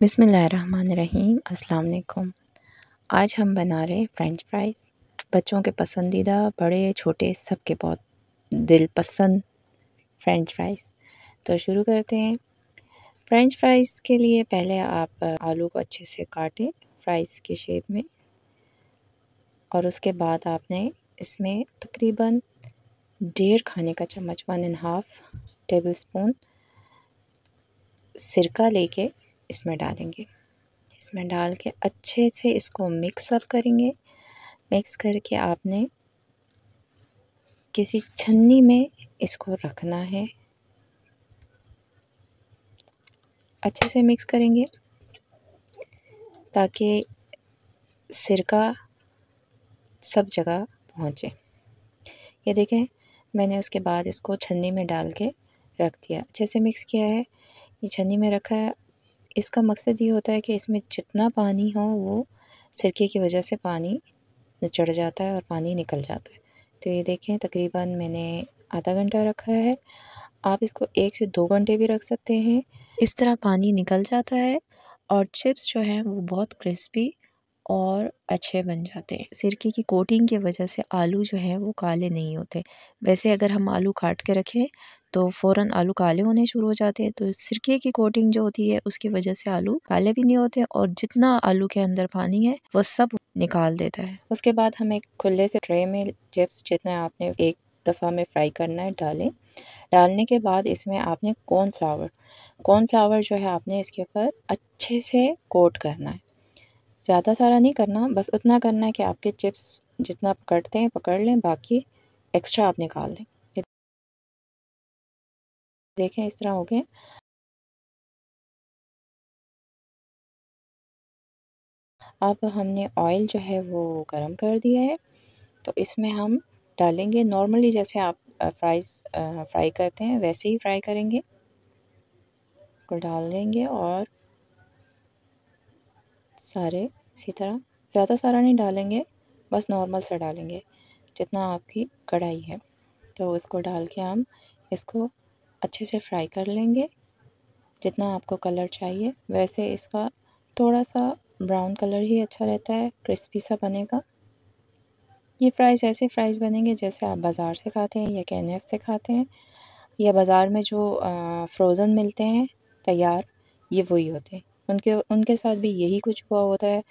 बिसमीम अल्लाम आज हम बना रहे हैं फ़्रेंच फ्राइज़ बच्चों के पसंदीदा बड़े छोटे सबके बहुत दिल पसंद फ़्रेंच फ्राइज़ तो शुरू करते हैं फ़्रेंच फ्राइज़ के लिए पहले आप आलू को अच्छे से काटें फ्राइज़ के शेप में और उसके बाद आपने इसमें तकरीबन डेढ़ खाने का चम्मच one and half tablespoon सिरका लेके इसमें डालेंगे इसमें डाल के अच्छे से इसको मिक्सअप करेंगे मिक्स करके आपने किसी छन्नी में इसको रखना है अच्छे से मिक्स करेंगे ताकि सिरका सब जगह पहुँचे ये देखें मैंने उसके बाद इसको छन्नी में डाल के रख दिया अच्छे से मिक्स किया है ये छन्नी में रखा है इसका मकसद ये होता है कि इसमें जितना पानी हो वो सिरके की वजह से पानी चढ़ जाता है और पानी निकल जाता है तो ये देखें तकरीबन मैंने आधा घंटा रखा है आप इसको एक से दो घंटे भी रख सकते हैं इस तरह पानी निकल जाता है और चिप्स जो हैं वो बहुत क्रिस्पी और अच्छे बन जाते हैं सिरके की कोटिंग की वजह से आलू जो हैं वो काले नहीं होते वैसे अगर हम आलू काट के रखें तो फ़ौर आलू काले होने शुरू हो जाते हैं तो सिरके की कोटिंग जो होती है उसकी वजह से आलू काले भी नहीं होते और जितना आलू के अंदर पानी है वो सब निकाल देता है उसके बाद हम एक खुले से ट्रे में चिप्स जितने आपने एक दफ़ा में फ्राई करना है डालें डालने के बाद इसमें आपने कॉर्न फ्लावर कॉर्न फ्लावर जो है आपने इसके ऊपर अच्छे से कोट करना है ज़्यादा सारा नहीं करना बस उतना करना है कि आपके चिप्स जितना पकड़ते हैं पकड़ लें बाकी एक्स्ट्रा आप निकाल लें देखें इस तरह हो गए अब हमने ऑयल जो है वो गर्म कर दिया है तो इसमें हम डालेंगे नॉर्मली जैसे आप फ्राइज फ्राई करते हैं वैसे ही फ्राई करेंगे इसको डाल देंगे और सारे इसी तरह ज़्यादा सारा नहीं डालेंगे बस नॉर्मल सा डालेंगे जितना आपकी कढ़ाई है तो इसको डाल के हम इसको अच्छे से फ्राई कर लेंगे जितना आपको कलर चाहिए वैसे इसका थोड़ा सा ब्राउन कलर ही अच्छा रहता है क्रिस्पी सा बनेगा ये फ्राइज़ ऐसे फ्राइज़ बनेंगे जैसे आप बाज़ार से खाते हैं या कैन से खाते हैं या बाज़ार में जो फ़्रोज़न मिलते हैं तैयार ये वही होते हैं उनके उनके साथ भी यही कुछ हुआ होता है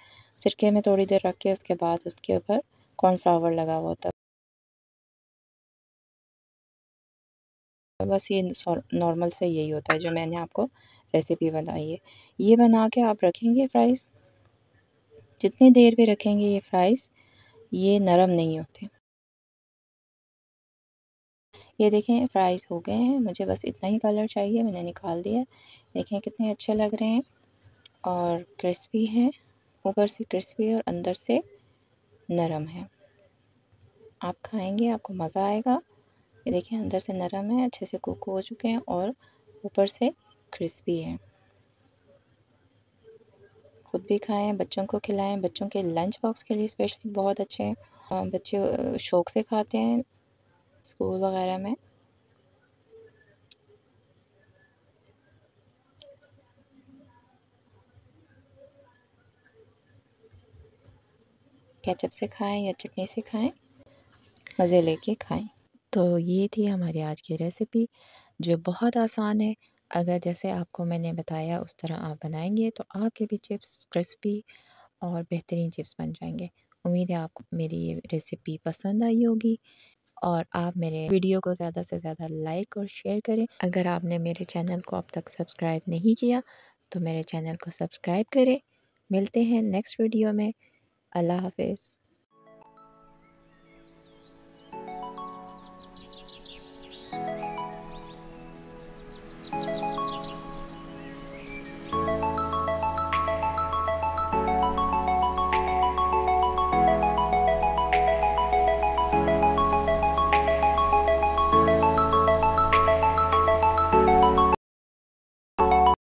सिरके में थोड़ी देर रख के उसके बाद उसके ऊपर कॉर्नफ्लावर लगा हुआ होता है बस ये नॉर्मल से यही होता है जो मैंने आपको रेसिपी बनाई है ये बना के आप रखेंगे फ्राइज़ जितनी देर भी रखेंगे ये फ्राइज़ ये नरम नहीं होते ये देखें फ्राइज़ हो गए हैं मुझे बस इतना ही कलर चाहिए मैंने निकाल दिया देखें कितने अच्छे लग रहे हैं और क्रिस्पी है ऊपर से क्रिस्पी और अंदर से नरम है आप खाएंगे आपको मज़ा आएगा ये देखिए अंदर से नरम है अच्छे से कुक हो चुके हैं और ऊपर से क्रिस्पी है खुद भी खाएं बच्चों को खिलाएं बच्चों के लंच बॉक्स के लिए स्पेशली बहुत अच्छे हैं बच्चे शौक़ से खाते हैं स्कूल वगैरह में केचप से खाएं या चटनी से खाएं मज़े लेके खाएं तो ये थी हमारी आज की रेसिपी जो बहुत आसान है अगर जैसे आपको मैंने बताया उस तरह आप बनाएंगे तो आपके भी चिप्स क्रिस्पी और बेहतरीन चिप्स बन जाएंगे उम्मीद है आपको मेरी ये रेसिपी पसंद आई होगी और आप मेरे वीडियो को ज़्यादा से ज़्यादा लाइक और शेयर करें अगर आपने मेरे चैनल को अब तक सब्सक्राइब नहीं किया तो मेरे चैनल को सब्सक्राइब करें मिलते हैं नेक्स्ट वीडियो में Allah Hafiz.